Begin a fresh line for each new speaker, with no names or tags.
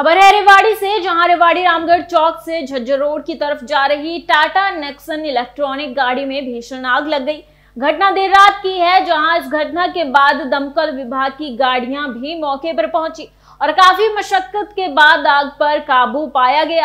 खबर
है रेवाड़ी से जहां रेवाड़ी रामगढ़ चौक से झज्जर रोड की तरफ जा रही टाटा नेक्सन इलेक्ट्रॉनिक गाड़ी में भीषण आग लग गई घटना देर रात की है जहां इस घटना के बाद दमकल विभाग की गाड़ियां भी मौके पर पहुंची और काफी मशक्कत के बाद आग पर काबू पाया गया